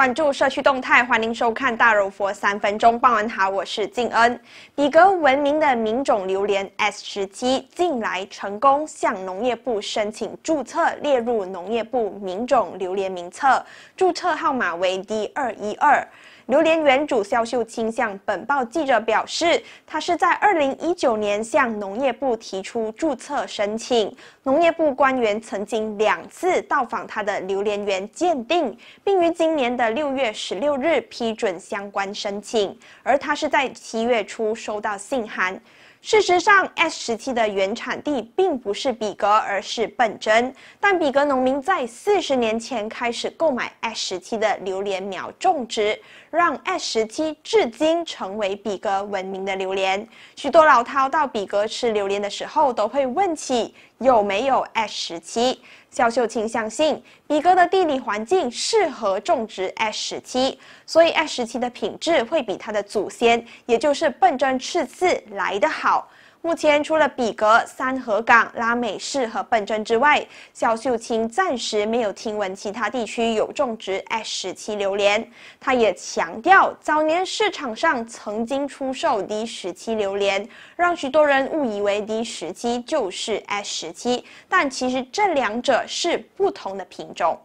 关注社区动态，欢迎收看大柔佛三分钟。傍晚好，我是静恩。比格文明的名种榴莲 S 十七，近来成功向农业部申请注册，列入农业部名种榴莲名册，注册号码为 D 二一二。榴莲园主肖秀清向本报记者表示，他是在二零一九年向农业部提出注册申请，农业部官员曾经两次到访他的榴莲园鉴定，并于今年的六月十六日批准相关申请，而他是在七月初收到信函。事实上，S 十七的原产地并不是比格，而是本真。但比格农民在四十年前开始购买 S 十七的榴莲苗种植，让 S 十七至今成为比格闻名的榴莲。许多老饕到比格吃榴莲的时候，都会问起有没有 S 十七。肖秀清相信，比哥的地理环境适合种植 S 十七，所以 S 十七的品质会比它的祖先，也就是笨针赤刺来得好。目前，除了比格、三河港、拉美市和本镇之外，肖秀清暂时没有听闻其他地区有种植 S 十七榴莲。他也强调，早年市场上曾经出售 D 十七榴莲，让许多人误以为 D 十七就是 S 十七，但其实这两者是不同的品种。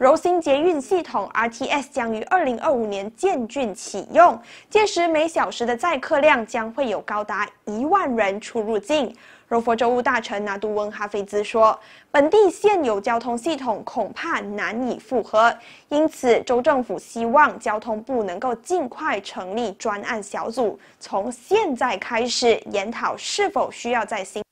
柔心捷运系统 （RTS） 将于二零二五年建郡启用，届时每小时的载客量将会有高达一万人出入境。柔佛州务大臣拿杜翁哈菲兹说，本地现有交通系统恐怕难以负荷，因此州政府希望交通部能够尽快成立专案小组，从现在开始研讨是否需要在新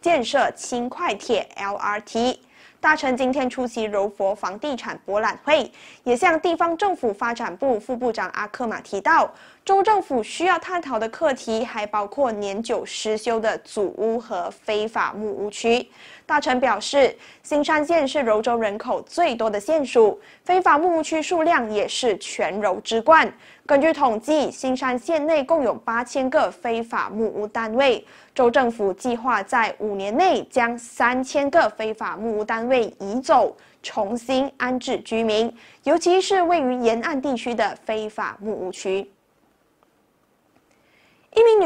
建设轻快铁 （LRT）。大臣今天出席柔佛房地产博览会，也向地方政府发展部副部长阿克马提到。州政府需要探讨的课题还包括年久失修的祖屋和非法木屋区。大臣表示，新山县是柔州人口最多的县属，非法木屋区数量也是全柔之冠。根据统计，新山县内共有八千个非法木屋单位。州政府计划在五年内将三千个非法木屋单位移走，重新安置居民，尤其是位于沿岸地区的非法木屋区。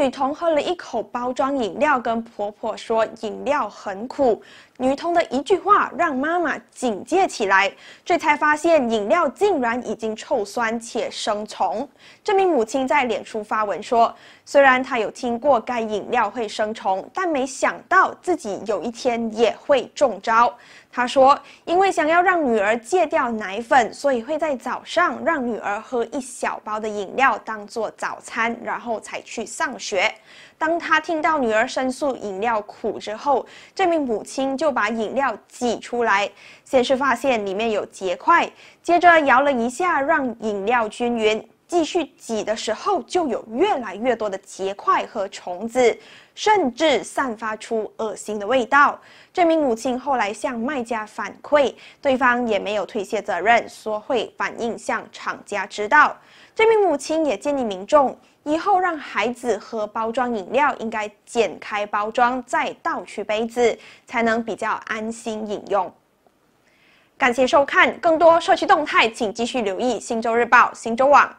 女童喝了一口包装饮料，跟婆婆说饮料很苦。女童的一句话让妈妈警戒起来，这才发现饮料竟然已经臭酸且生虫。这名母亲在脸书发文说：“虽然她有听过该饮料会生虫，但没想到自己有一天也会中招。”她说：“因为想要让女儿戒掉奶粉，所以会在早上让女儿喝一小包的饮料当做早餐，然后才去上学。”当他听到女儿申诉饮料苦之后，这名母亲就把饮料挤出来，先是发现里面有结块，接着摇了一下，让饮料均匀。继续挤的时候，就有越来越多的结块和虫子，甚至散发出恶心的味道。这名母亲后来向卖家反馈，对方也没有推卸责任，说会反映向厂家知道。这名母亲也建议民众，以后让孩子喝包装饮料，应该剪开包装再倒取杯子，才能比较安心饮用。感谢收看，更多社区动态，请继续留意《新洲日报》新洲网。